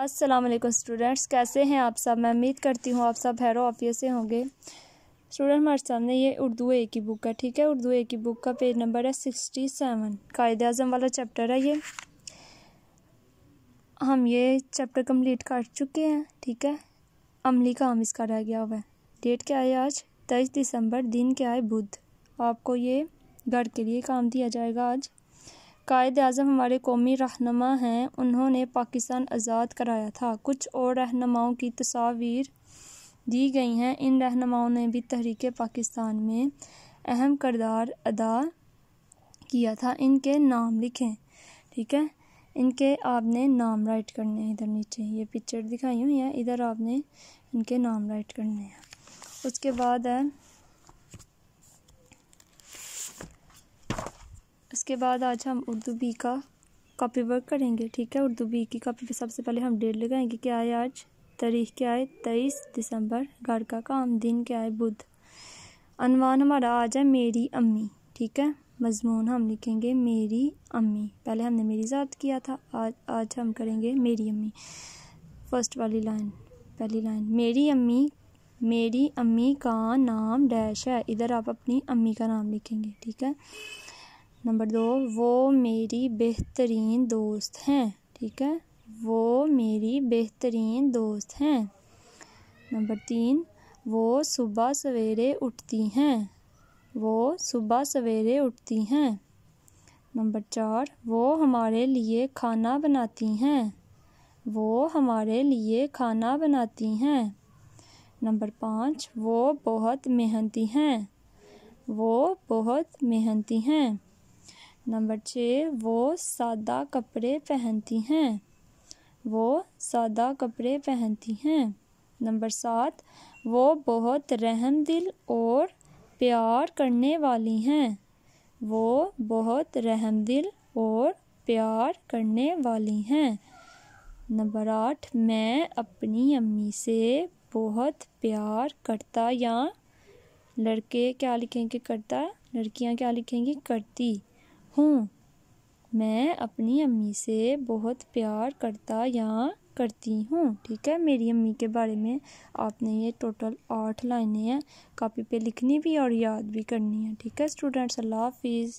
अस्सलाम वालेकुम स्टूडेंट्स कैसे हैं आप सब मैं उम्मीद करती हूँ आप सब हैरो ऑफिस से होंगे स्टूडेंट हमारे सामने ये उर्दू ए की बुक है ठीक है उर्दू ए की बुक का पेज नंबर है सिक्सटी सेवन कायद अजम वाला चैप्टर है ये हम ये चैप्टर कंप्लीट कर चुके हैं ठीक है अमली का हम इसका रह गया हुआ है डेट क्या है आज तेईस दिसंबर दिन क्या है बुध आपको ये घर के लिए काम दिया जाएगा आज कायद अज़म हमारे कौमी रहनमा हैं उन्होंने पाकिस्तान आज़ाद कराया था कुछ और रहनुमाओं की तस्वीर दी गई हैं इन रहनुमाओं ने भी तहरीक पाकिस्तान में अहम करदार अदा किया था इनके नाम लिखें ठीक है इनके आपने नाम राइट करने हैं इधर नीचे ये पिक्चर दिखाई हुई है इधर आपने इनके नाम राइट करने हैं उसके बाद है उसके बाद आज हम उर्दू बी का कॉपी वर्क करेंगे ठीक है उर्दू बी की कापी पे सबसे पहले हम डेट लगाएंगे क्या है आज तारीख क्या है तेईस दिसंबर घर का काम दिन क्या है बुध अनवान हमारा आज है मेरी अम्मी ठीक है मजमून हम लिखेंगे मेरी अम्मी पहले हमने मेरी ज़ात किया था आज आज हम करेंगे मेरी अम्मी फर्स्ट वाली लाइन पहली लाइन मेरी अम्मी मेरी अम्मी का नाम डैश है इधर आप अपनी अम्मी का नाम लिखेंगे ठीक है नंबर दो वो मेरी बेहतरीन दोस्त हैं ठीक है वो मेरी बेहतरीन दोस्त हैं नंबर तीन वो सुबह सवेरे उठती हैं वो सुबह सवेरे उठती हैं नंबर चार वो हमारे लिए खाना बनाती हैं वो हमारे लिए खाना बनाती हैं नंबर पाँच वो बहुत मेहनती हैं वो बहुत मेहनती हैं नंबर छः वो सादा कपड़े पहनती हैं वो सादा कपड़े पहनती हैं नंबर सात वो बहुत रहम दिल और प्यार करने वाली हैं वो बहुत रहम दिल और प्यार करने वाली हैं नंबर आठ मैं अपनी अम्मी से बहुत प्यार करता या लड़के क्या लिखेंगे करता लड़कियां क्या लिखेंगी करती हूँ मैं अपनी अम्मी से बहुत प्यार करता या करती हूँ ठीक है मेरी अम्मी के बारे में आपने ये टोटल आठ लाइनें हैं कॉपी पे लिखनी भी और याद भी करनी है ठीक है स्टूडेंट्स अल्लाह हाफिज़